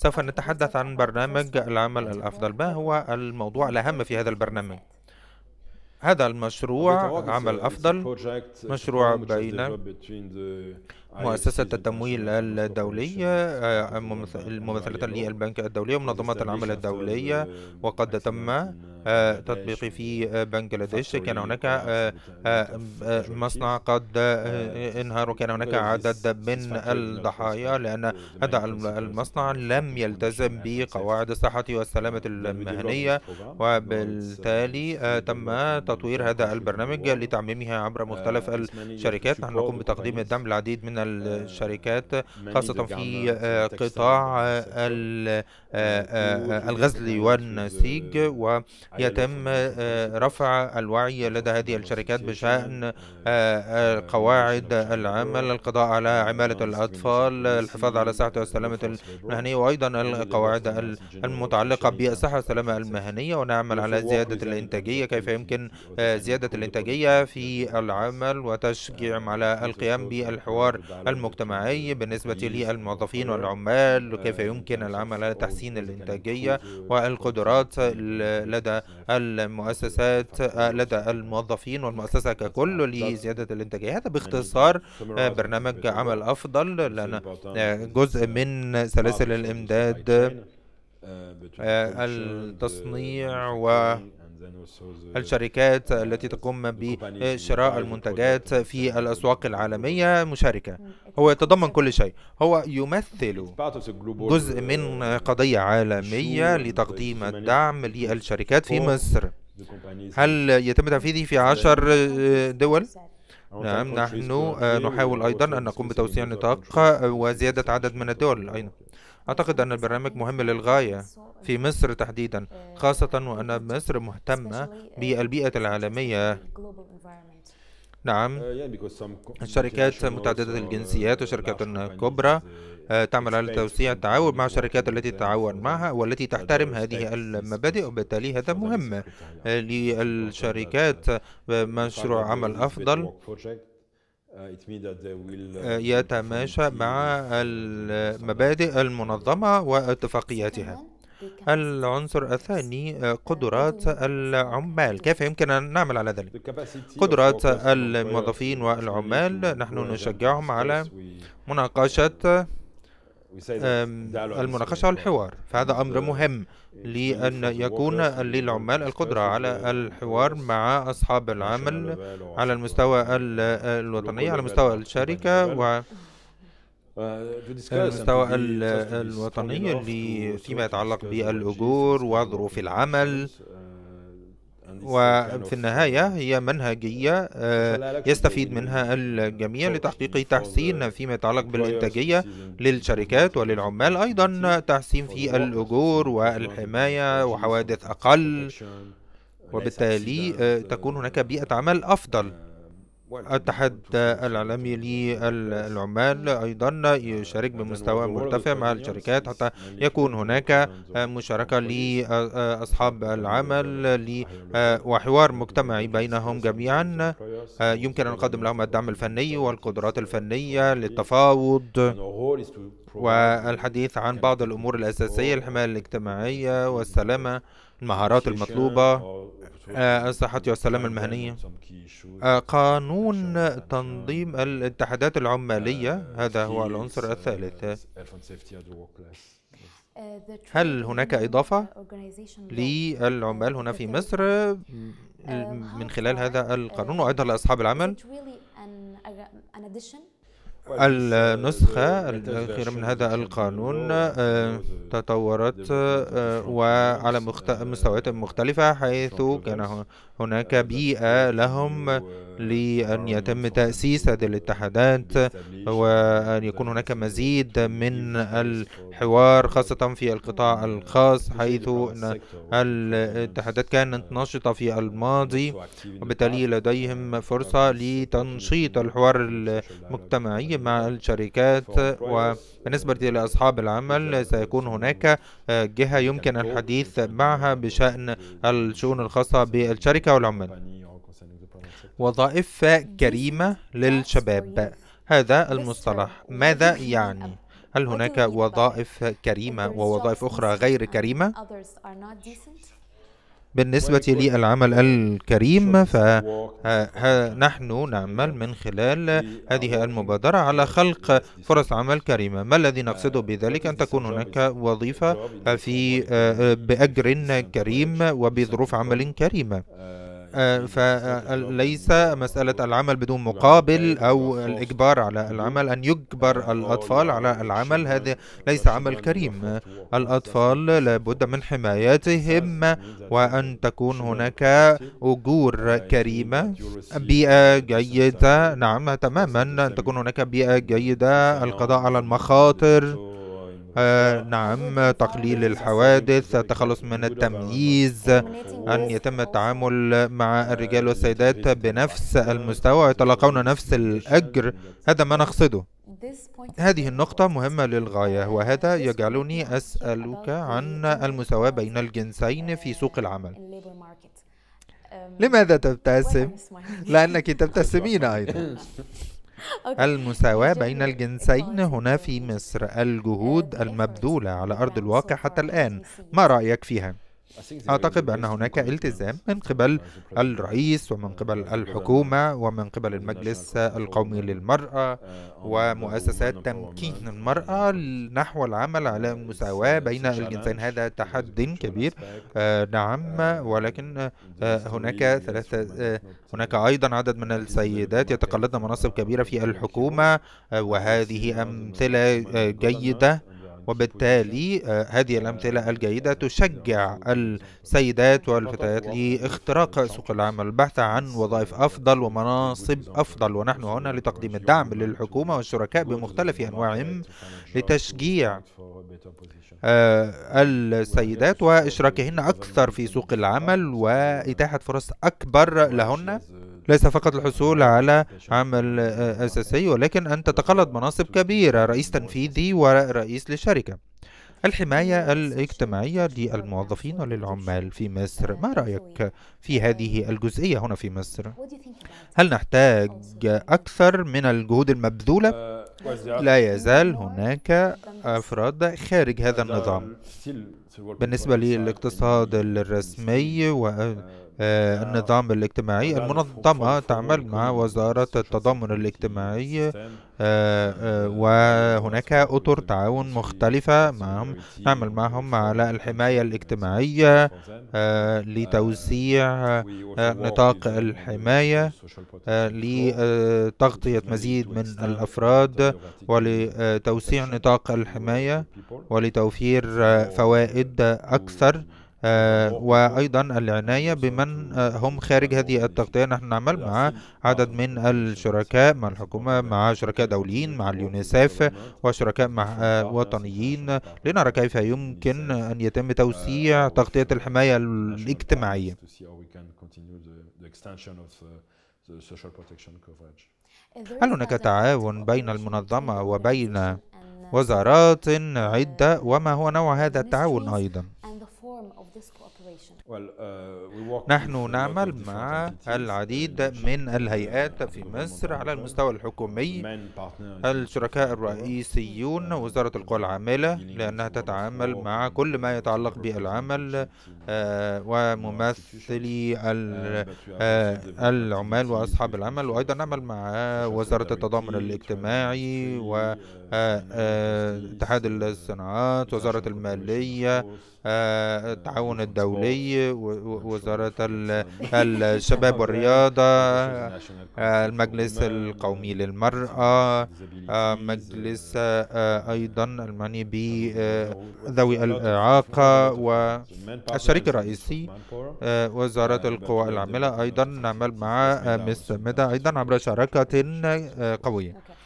سوف نتحدث عن برنامج العمل الأفضل ما هو الموضوع الأهم في هذا البرنامج؟ هذا المشروع عمل أفضل مشروع بين مؤسسة التمويل الدولية آه، الممثلة للبنك الدولي ومنظمات العمل الدولية وقد تم آه، آه، تطبيقي في آه، بنجلاديش كان هناك مصنع قد انهار وكان هناك عدد من الضحايا لأن هذا المصنع لم يلتزم بقواعد الصحة والسلامة المهنية وبالتالي نعم، تم تطوير هذا البرنامج لتعميمها عبر مختلف الشركات نحن نقوم بتقديم الدعم العديد من الشركات خاصة في قطاع الغزل والنسيج و يتم آه، رفع الوعي لدى هذه الشركات بشأن آه، آه، قواعد العمل القضاء على عمالة الأطفال الحفاظ على صحة والسلامة المهنية وأيضا القواعد المتعلقة بالصحة والسلامة المهنية ونعمل على زيادة الإنتاجية كيف يمكن زيادة الإنتاجية في العمل وتشجيع على القيام بالحوار المجتمعي بالنسبة للموظفين والعمال كيف يمكن العمل على تحسين الإنتاجية والقدرات لدى المؤسسات آه، لدى الموظفين والمؤسسة ككل لزيادة الإنتاجية هذا باختصار آه، برنامج عمل أفضل لأن آه، جزء من سلاسل الإمداد التصنيع و الشركات التي تقوم بشراء المنتجات في الأسواق العالمية مشاركة هو يتضمن كل شيء هو يمثل جزء من قضية عالمية لتقديم الدعم للشركات في مصر هل يتم تنفيذه في عشر دول؟ نعم نحن نحاول أيضا أن نقوم بتوسيع النطاق وزيادة عدد من الدول أيضا أعتقد أن البرنامج مهم للغاية في مصر تحديدا خاصة وأن مصر مهتمة بالبيئة العالمية نعم الشركات متعددة الجنسيات وشركات كبرى آه، تعمل على توسيع التعاون مع الشركات التي تتعاون معها والتي تحترم هذه المبادئ وبالتالي هذا مهم آه، للشركات آه، مشروع عمل أفضل آه، uh, آه، يتماشى مع المبادئ المنظمة واتفاقياتها العنصر الثاني آه، قدرات العمال كيف يمكن أن نعمل على ذلك قدرات الموظفين والعمال نحن نشجعهم على مناقشة المناقشة والحوار فهذا أمر مهم لأن يكون للعمال القدرة على الحوار مع أصحاب العمل على المستوى الوطني على مستوى الشركة و المستوى آه، الوطني فيما يتعلق بالأجور وظروف العمل آه. وفي النهاية هي منهجية آه، يستفيد منها الجميع لتحقيق تحسين فيما يتعلق بالإنتاجية للشركات وللعمال أيضا تحسين في الأجور والحماية وحوادث أقل وبالتالي آه، تكون آه، هناك بيئة عمل أفضل الاتحاد العالمي للعمال أيضا يشارك بمستوى مرتفع مع الشركات حتى يكون هناك مشاركة لأصحاب العمل وحوار مجتمعي بينهم جميعا يمكن أن نقدم لهم الدعم الفني والقدرات الفنية للتفاوض والحديث عن بعض الأمور الأساسية الحماية الاجتماعية والسلامة المهارات المطلوبة آه، الصحة والسلامة المهنية آه، قانون تنظيم الاتحادات العمالية هذا هو العنصر الثالث هل هناك إضافة للعمال هنا في مصر من خلال هذا القانون وأيضا لأصحاب العمل النسخة الأخيرة من هذا القانون آه، تطورت آه، وعلى مستويات مختلفة حيث كان هناك بيئة لهم لأن آه، يتم تأسيس هذه الاتحادات وأن يكون هناك مزيد من الحوار خاصة في القطاع الخاص حيث أن الاتحادات كانت نشطة في الماضي وبالتالي لديهم فرصة لتنشيط الحوار المجتمعي مع الشركات وبالنسبة لأصحاب العمل سيكون هناك آه، جهة يمكن الحديث معها بشأن الشؤون الخاصة بالشركة والعمال يعني؟ وظائف كريمة للشباب هذا المصطلح ماذا يعني؟ هل هناك وظائف كريمة ووظائف أخرى غير كريمة؟ بالنسبة للعمل الكريم فنحن نعمل من خلال هذه المبادرة على خلق فرص عمل كريمة ما الذي uh, نقصده بذلك أن تكون هناك وظيفة في آه، آه، بأجر كريم وبظروف عمل كريمة آه، آه، يعني فليس آه، مسألة العمل بدون مقابل أو الإجبار على العمل أن يجبر الأطفال على العمل هذا ليس عمل كريم الأطفال لابد من حمايتهم وأن تكون هناك أجور كريمة بيئة جيدة نعم تماما أن تكون هناك بيئة جيدة القضاء على المخاطر آه، نعم تقليل الحوادث التخلص من التمييز أن يتم التعامل مع الرجال والسيدات بنفس المستوى يتلقون نفس الأجر هذا ما نقصده هذه النقطة مهمة للغاية وهذا يجعلني أسألك عن المساواة بين الجنسين في سوق العمل لماذا تبتسم؟ لأنك تبتسمين أيضا المساواة بين الجنسين هنا في مصر الجهود المبذولة على أرض الواقع حتى الآن ما رأيك فيها؟ أعتقد بأن هناك التزام من قبل الرئيس uh, ومن قبل الحكومة ومن قبل المجلس القومي للمرأة uh, ومؤسسات تمكين المرأة نحو العمل على المساواة بين الجنسين هذا تحد كبير uh, نعم ولكن هناك ثلاثة هناك أيضا عدد من السيدات يتقلدن مناصب كبيرة في الحكومة وهذه أمثلة جيدة وبالتالي آه، هذه آه، الأمثلة الجيدة تشجع السيدات والفتيات لاختراق سوق العمل البحث عن وظائف أفضل ومناصب أفضل ونحن هنا لتقديم الدعم للحكومة والشركاء بمختلف أنواعهم لتشجيع آه، السيدات وإشراكهن أكثر في سوق العمل وإتاحة فرص أكبر لهن ليس فقط الحصول على عمل آه، أساسي ولكن أن تتقلد مناصب كبيرة رئيس تنفيذي ورئيس لشركة الحماية الاجتماعية للموظفين وللعمال في مصر ما رأيك في هذه الجزئية هنا في مصر؟ هل نحتاج أكثر من الجهود المبذولة؟ لا يزال هناك أفراد خارج هذا النظام بالنسبة للاقتصاد الرسمي و آه، النظام الاجتماعي المنظمة تعمل مع وزارة التضامن الاجتماعي آه، آه، وهناك أطر تعاون مختلفة معهم نعمل معهم على الحماية الاجتماعية لتوسيع نطاق الحماية لتغطية مزيد من الأفراد ولتوسيع نطاق الحماية ولتوفير فوائد أكثر آه، وأيضا العناية بمن آه، هم خارج هذه التغطية نحن نعمل مع عدد من الشركاء مع الحكومة مع شركاء دوليين مع اليونيسف وشركاء مع آه، وطنيين لنرى كيف يمكن أن يتم توسيع تغطية الحماية الاجتماعية هل هناك تعاون بين المنظمة وبين وزارات عدة وما هو نوع هذا التعاون أيضا؟ Uh, نحن uh, نعمل مع العديد uh, من الهيئات في مصر على المستوى الحكومي الشركاء الرئيسيون وزارة القوى العاملة لأنها تتعامل مع كل ما يتعلق بالعمل وممثلي العمال وأصحاب العمل وأيضا نعمل مع وزارة التضامن الاجتماعي واتحاد الصناعات وزارة المالية التعاون الدولي وزارة الشباب والرياضة المجلس القومي للمرأة مجلس أيضا المعني بذوي الإعاقة والشريك الرئيسي وزارة القوى العاملة أيضا نعمل مع مس ميدا أيضا عبر شراكة قوية